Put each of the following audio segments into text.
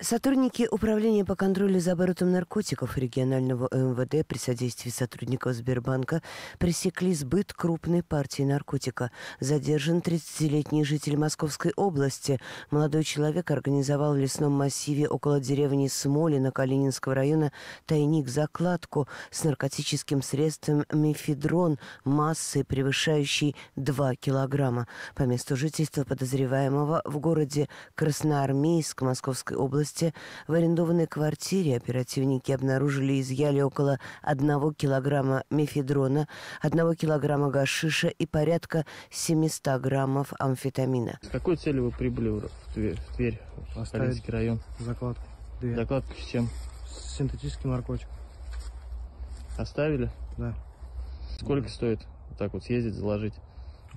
Сотрудники Управления по контролю за оборотом наркотиков регионального МВД при содействии сотрудников Сбербанка пресекли сбыт крупной партии наркотика. Задержан 30-летний житель Московской области. Молодой человек организовал в лесном массиве около деревни Смоли на Калининского района тайник-закладку с наркотическим средством мифедрон массой, превышающей 2 килограмма. По месту жительства подозреваемого в городе Красноармейск Московской области области в арендованной квартире оперативники обнаружили и изъяли около 1 килограмма мефедрона, 1 килограмма гашиша и порядка 700 граммов амфетамина. С какой целью вы прибыли в Тверь, в Тверь район? Закладку. Две. Закладку с чем? С синтетическим наркотиком. Оставили? Да. Сколько да. стоит так вот съездить, заложить?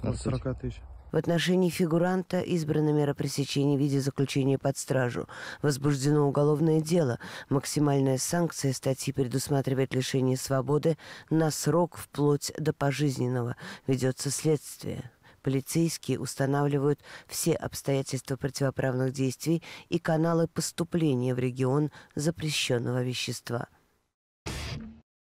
40 тысяч. В отношении фигуранта избрана мера пресечения в виде заключения под стражу. Возбуждено уголовное дело. Максимальная санкция статьи предусматривает лишение свободы на срок вплоть до пожизненного. Ведется следствие. Полицейские устанавливают все обстоятельства противоправных действий и каналы поступления в регион запрещенного вещества.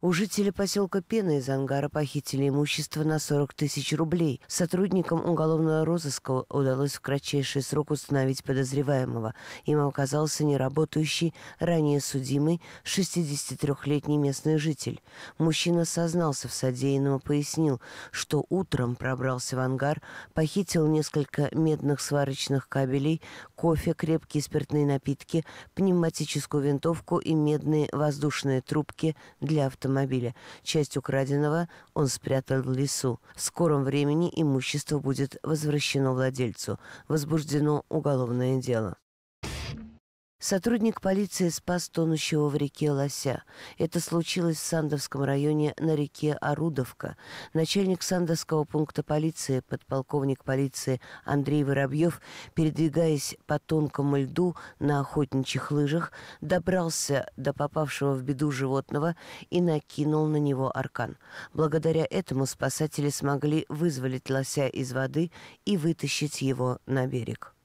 У жителя поселка Пена из ангара похитили имущество на 40 тысяч рублей. Сотрудникам уголовного розыска удалось в кратчайший срок установить подозреваемого. Им оказался неработающий, ранее судимый, 63-летний местный житель. Мужчина сознался в содеянном и пояснил, что утром пробрался в ангар, похитил несколько медных сварочных кабелей, кофе, крепкие спиртные напитки, пневматическую винтовку и медные воздушные трубки для автомобиля автомобиля. Часть украденного он спрятал в лесу. В скором времени имущество будет возвращено владельцу. Возбуждено уголовное дело. Сотрудник полиции спас тонущего в реке лося. Это случилось в Сандовском районе на реке Орудовка. Начальник Сандовского пункта полиции, подполковник полиции Андрей Воробьев, передвигаясь по тонкому льду на охотничьих лыжах, добрался до попавшего в беду животного и накинул на него аркан. Благодаря этому спасатели смогли вызволить лося из воды и вытащить его на берег.